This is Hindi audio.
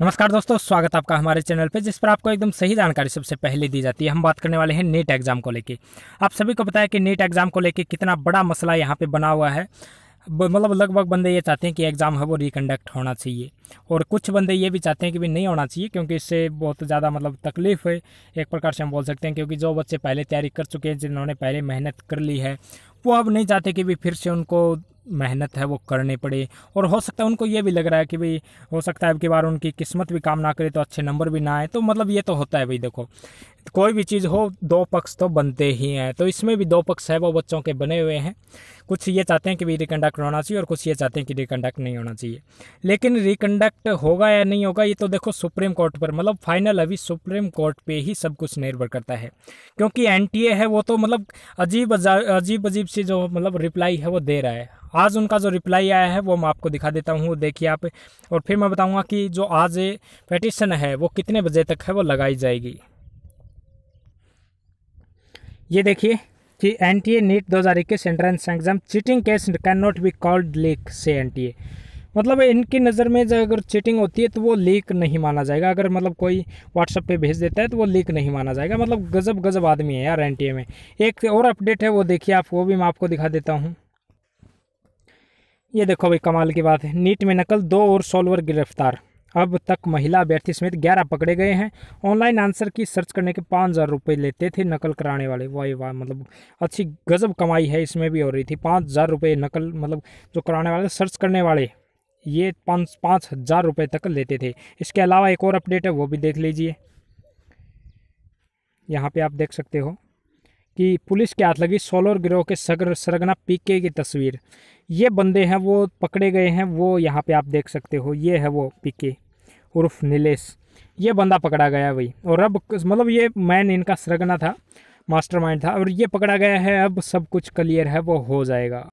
नमस्कार दोस्तों स्वागत आपका हमारे चैनल पे जिस पर आपको एकदम सही जानकारी सबसे पहले दी जाती है हम बात करने वाले हैं नीट एग्ज़ाम को लेके आप सभी को बताया कि नीट एग्ज़ाम को लेके कितना बड़ा मसला यहाँ पे बना हुआ है मतलब लगभग बंदे ये चाहते हैं कि एग्ज़ाम है वो रिकंडक्ट होना चाहिए और कुछ बंदे ये भी चाहते हैं कि भी नहीं होना चाहिए क्योंकि इससे बहुत ज़्यादा मतलब तकलीफ़ है एक प्रकार से हम बोल सकते हैं क्योंकि जो बच्चे पहले तैयारी कर चुके हैं जिन्होंने पहले मेहनत कर ली है वो अब नहीं चाहते कि भी फिर से उनको मेहनत है वो करने पड़े और हो सकता है उनको ये भी लग रहा है कि भाई हो सकता है अब की बार उनकी किस्मत भी काम ना करे तो अच्छे नंबर भी ना आए तो मतलब ये तो होता है भाई देखो कोई भी चीज़ हो दो पक्ष तो बनते ही हैं तो इसमें भी दो पक्ष है वो बच्चों के बने हुए हैं कुछ ये चाहते हैं कि भाई रिकंडक्ट होना चाहिए और कुछ ये चाहते हैं कि रिकंडक्ट नहीं होना चाहिए लेकिन रिकंडक्ट होगा या नहीं होगा ये तो देखो सुप्रीम कोर्ट पर मतलब फाइनल अभी सुप्रीम कोर्ट पर ही सब कुछ निर्भर करता है क्योंकि एन है वो तो मतलब अजीब अजीब अजीब सी जो मतलब रिप्लाई है वो दे रहा है आज उनका जो रिप्लाई आया है वो मैं आपको दिखा देता हूँ देखिए आप और फिर मैं बताऊँगा कि जो आज पटिशन है वो कितने बजे तक है वो लगाई जाएगी ये देखिए कि एन टी ए नीट दो हज़ार इक्कीस entrance exam cheating case can not be called leak से एन टी ए मतलब इनकी नज़र में जब अगर चीटिंग होती है तो वो लीक नहीं माना जाएगा अगर मतलब कोई व्हाट्सअप पे भेज देता है तो वो लीक नहीं माना जाएगा मतलब गजब गजब आदमी है यार एन टी ए में एक और अपडेट है वो देखिए आप वो भी मैं आपको दिखा देता हूँ ये देखो भाई कमाल की बात है नीट में नकल दो और सोलवर गिरफ्तार अब तक महिला अभ्यर्थी समेत ग्यारह पकड़े गए हैं ऑनलाइन आंसर की सर्च करने के पाँच हज़ार रुपये लेते थे नकल कराने वाले वाह वाह मतलब अच्छी गजब कमाई है इसमें भी हो रही थी पाँच हज़ार रुपये नकल मतलब जो कराने वाले सर्च करने वाले ये पाँच पाँच हज़ार रुपये तक लेते थे इसके अलावा एक और अपडेट है वो भी देख लीजिए यहाँ पर आप देख सकते हो कि पुलिस के हाथ लगी सोलर गिरोह के सगर सरगना पीके की तस्वीर ये बंदे हैं वो पकड़े गए हैं वो यहाँ पे आप देख सकते हो ये है वो पीके उर्फ नीलेश ये बंदा पकड़ा गया भाई और अब मतलब ये मैन इनका सरगना था मास्टरमाइंड था और ये पकड़ा गया है अब सब कुछ क्लियर है वो हो जाएगा